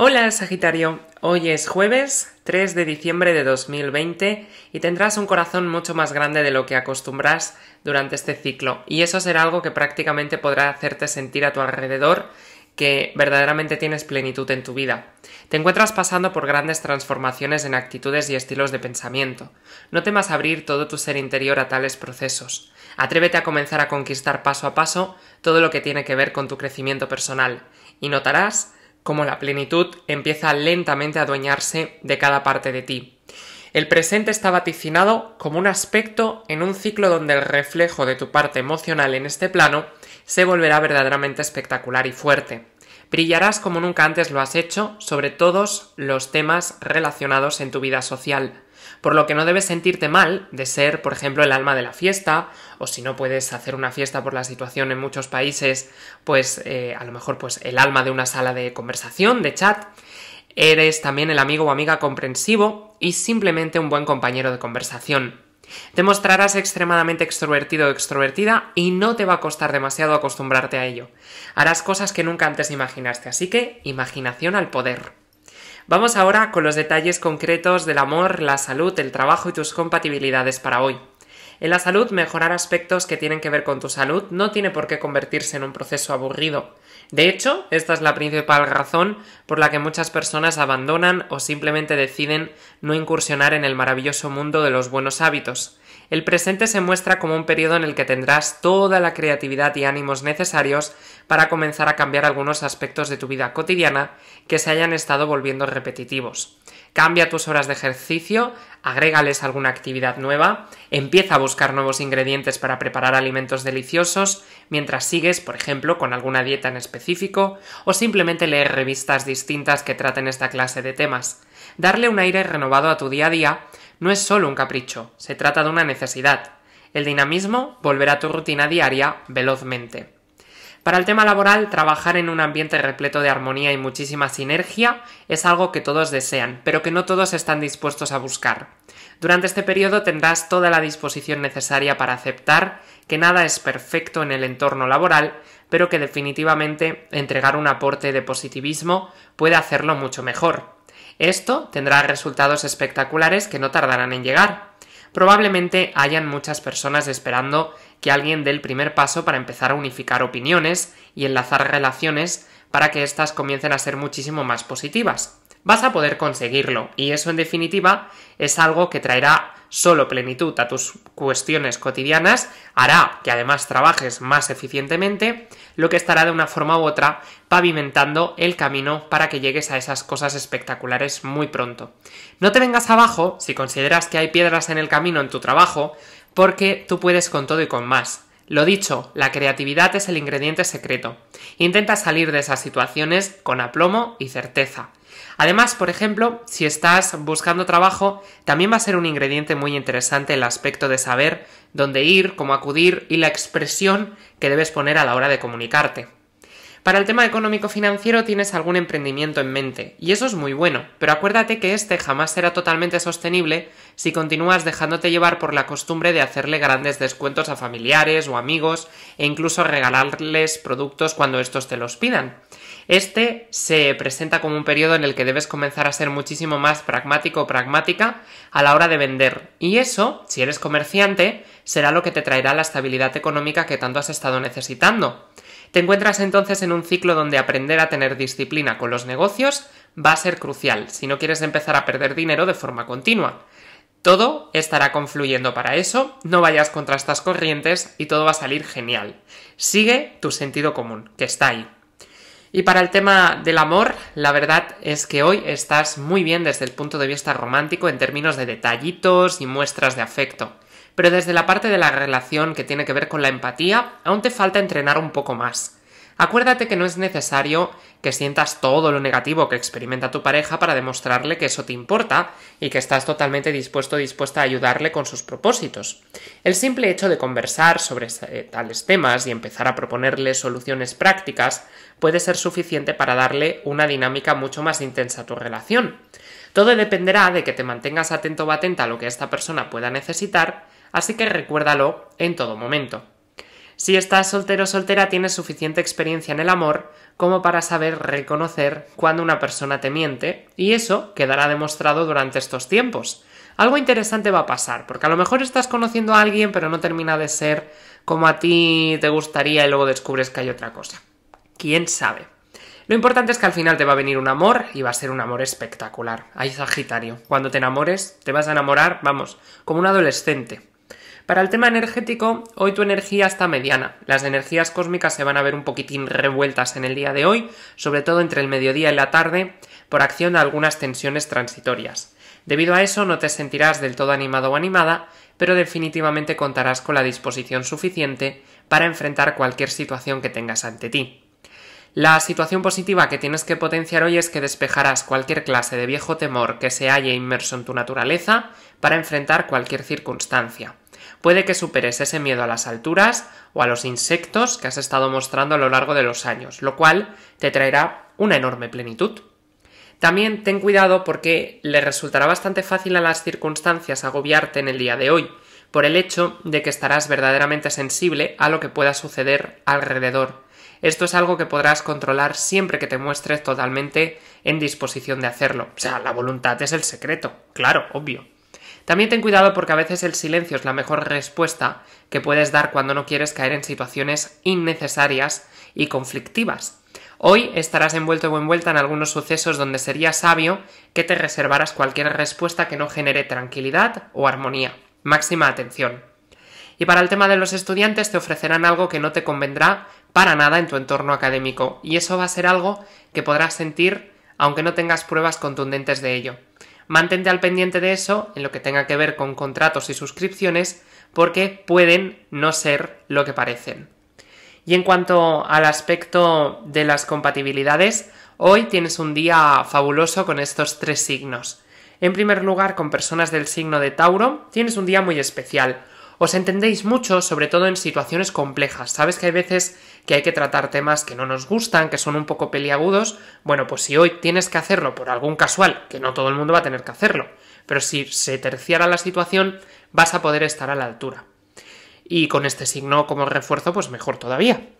Hola Sagitario, hoy es jueves 3 de diciembre de 2020 y tendrás un corazón mucho más grande de lo que acostumbras durante este ciclo y eso será algo que prácticamente podrá hacerte sentir a tu alrededor que verdaderamente tienes plenitud en tu vida. Te encuentras pasando por grandes transformaciones en actitudes y estilos de pensamiento. No temas abrir todo tu ser interior a tales procesos. Atrévete a comenzar a conquistar paso a paso todo lo que tiene que ver con tu crecimiento personal y notarás como la plenitud empieza lentamente a adueñarse de cada parte de ti. El presente está vaticinado como un aspecto en un ciclo donde el reflejo de tu parte emocional en este plano se volverá verdaderamente espectacular y fuerte. Brillarás como nunca antes lo has hecho sobre todos los temas relacionados en tu vida social. Por lo que no debes sentirte mal de ser, por ejemplo, el alma de la fiesta, o si no puedes hacer una fiesta por la situación en muchos países, pues eh, a lo mejor pues el alma de una sala de conversación, de chat. Eres también el amigo o amiga comprensivo y simplemente un buen compañero de conversación. Te mostrarás extremadamente extrovertido o extrovertida y no te va a costar demasiado acostumbrarte a ello. Harás cosas que nunca antes imaginaste, así que imaginación al poder. Vamos ahora con los detalles concretos del amor, la salud, el trabajo y tus compatibilidades para hoy. En la salud, mejorar aspectos que tienen que ver con tu salud no tiene por qué convertirse en un proceso aburrido. De hecho, esta es la principal razón por la que muchas personas abandonan o simplemente deciden no incursionar en el maravilloso mundo de los buenos hábitos el presente se muestra como un periodo en el que tendrás toda la creatividad y ánimos necesarios para comenzar a cambiar algunos aspectos de tu vida cotidiana que se hayan estado volviendo repetitivos. Cambia tus horas de ejercicio, agrégales alguna actividad nueva, empieza a buscar nuevos ingredientes para preparar alimentos deliciosos, mientras sigues, por ejemplo, con alguna dieta en específico, o simplemente leer revistas distintas que traten esta clase de temas. Darle un aire renovado a tu día a día no es solo un capricho, se trata de una necesidad. El dinamismo volverá a tu rutina diaria velozmente. Para el tema laboral, trabajar en un ambiente repleto de armonía y muchísima sinergia es algo que todos desean, pero que no todos están dispuestos a buscar. Durante este periodo tendrás toda la disposición necesaria para aceptar que nada es perfecto en el entorno laboral, pero que definitivamente entregar un aporte de positivismo puede hacerlo mucho mejor. Esto tendrá resultados espectaculares que no tardarán en llegar. Probablemente hayan muchas personas esperando que alguien dé el primer paso para empezar a unificar opiniones y enlazar relaciones para que éstas comiencen a ser muchísimo más positivas. Vas a poder conseguirlo y eso en definitiva es algo que traerá solo plenitud a tus cuestiones cotidianas hará que además trabajes más eficientemente, lo que estará de una forma u otra pavimentando el camino para que llegues a esas cosas espectaculares muy pronto. No te vengas abajo si consideras que hay piedras en el camino en tu trabajo, porque tú puedes con todo y con más. Lo dicho, la creatividad es el ingrediente secreto. Intenta salir de esas situaciones con aplomo y certeza. Además, por ejemplo, si estás buscando trabajo, también va a ser un ingrediente muy interesante el aspecto de saber dónde ir, cómo acudir y la expresión que debes poner a la hora de comunicarte. Para el tema económico-financiero tienes algún emprendimiento en mente, y eso es muy bueno, pero acuérdate que este jamás será totalmente sostenible si continúas dejándote llevar por la costumbre de hacerle grandes descuentos a familiares o amigos e incluso regalarles productos cuando estos te los pidan. Este se presenta como un periodo en el que debes comenzar a ser muchísimo más pragmático o pragmática a la hora de vender. Y eso, si eres comerciante, será lo que te traerá la estabilidad económica que tanto has estado necesitando. Te encuentras entonces en un ciclo donde aprender a tener disciplina con los negocios va a ser crucial si no quieres empezar a perder dinero de forma continua. Todo estará confluyendo para eso, no vayas contra estas corrientes y todo va a salir genial. Sigue tu sentido común, que está ahí. Y para el tema del amor, la verdad es que hoy estás muy bien desde el punto de vista romántico en términos de detallitos y muestras de afecto. Pero desde la parte de la relación que tiene que ver con la empatía, aún te falta entrenar un poco más. Acuérdate que no es necesario que sientas todo lo negativo que experimenta tu pareja para demostrarle que eso te importa y que estás totalmente dispuesto o dispuesta a ayudarle con sus propósitos. El simple hecho de conversar sobre eh, tales temas y empezar a proponerle soluciones prácticas puede ser suficiente para darle una dinámica mucho más intensa a tu relación. Todo dependerá de que te mantengas atento o atenta a lo que esta persona pueda necesitar, así que recuérdalo en todo momento. Si estás soltero o soltera, tienes suficiente experiencia en el amor como para saber reconocer cuando una persona te miente, y eso quedará demostrado durante estos tiempos. Algo interesante va a pasar, porque a lo mejor estás conociendo a alguien, pero no termina de ser como a ti te gustaría y luego descubres que hay otra cosa. ¿Quién sabe? Lo importante es que al final te va a venir un amor y va a ser un amor espectacular. Ay, Sagitario, cuando te enamores, te vas a enamorar, vamos, como un adolescente. Para el tema energético, hoy tu energía está mediana. Las energías cósmicas se van a ver un poquitín revueltas en el día de hoy, sobre todo entre el mediodía y la tarde, por acción de algunas tensiones transitorias. Debido a eso no te sentirás del todo animado o animada, pero definitivamente contarás con la disposición suficiente para enfrentar cualquier situación que tengas ante ti. La situación positiva que tienes que potenciar hoy es que despejarás cualquier clase de viejo temor que se halle inmerso en tu naturaleza para enfrentar cualquier circunstancia puede que superes ese miedo a las alturas o a los insectos que has estado mostrando a lo largo de los años, lo cual te traerá una enorme plenitud. También ten cuidado porque le resultará bastante fácil a las circunstancias agobiarte en el día de hoy, por el hecho de que estarás verdaderamente sensible a lo que pueda suceder alrededor. Esto es algo que podrás controlar siempre que te muestres totalmente en disposición de hacerlo. O sea, la voluntad es el secreto, claro, obvio. También ten cuidado porque a veces el silencio es la mejor respuesta que puedes dar cuando no quieres caer en situaciones innecesarias y conflictivas. Hoy estarás envuelto o envuelta en algunos sucesos donde sería sabio que te reservaras cualquier respuesta que no genere tranquilidad o armonía. Máxima atención. Y para el tema de los estudiantes te ofrecerán algo que no te convendrá para nada en tu entorno académico, y eso va a ser algo que podrás sentir aunque no tengas pruebas contundentes de ello. Mantente al pendiente de eso en lo que tenga que ver con contratos y suscripciones porque pueden no ser lo que parecen. Y en cuanto al aspecto de las compatibilidades, hoy tienes un día fabuloso con estos tres signos. En primer lugar, con personas del signo de Tauro, tienes un día muy especial os entendéis mucho, sobre todo en situaciones complejas. Sabes que hay veces que hay que tratar temas que no nos gustan, que son un poco peliagudos. Bueno, pues si hoy tienes que hacerlo por algún casual, que no todo el mundo va a tener que hacerlo, pero si se terciara la situación, vas a poder estar a la altura. Y con este signo como refuerzo, pues mejor todavía.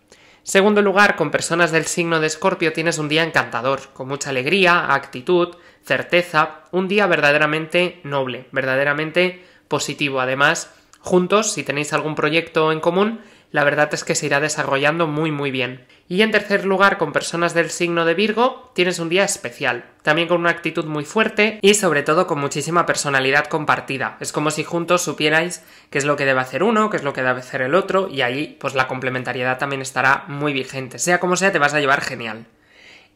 Segundo lugar, con personas del signo de Escorpio tienes un día encantador, con mucha alegría, actitud, certeza, un día verdaderamente noble, verdaderamente positivo. Además, Juntos, si tenéis algún proyecto en común, la verdad es que se irá desarrollando muy muy bien. Y en tercer lugar, con personas del signo de Virgo, tienes un día especial, también con una actitud muy fuerte y sobre todo con muchísima personalidad compartida. Es como si juntos supierais qué es lo que debe hacer uno, qué es lo que debe hacer el otro y ahí pues la complementariedad también estará muy vigente. Sea como sea, te vas a llevar genial.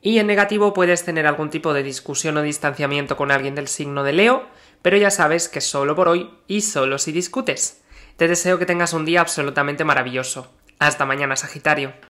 Y en negativo puedes tener algún tipo de discusión o distanciamiento con alguien del signo de Leo, pero ya sabes que solo por hoy y solo si discutes. Te deseo que tengas un día absolutamente maravilloso. Hasta mañana, Sagitario.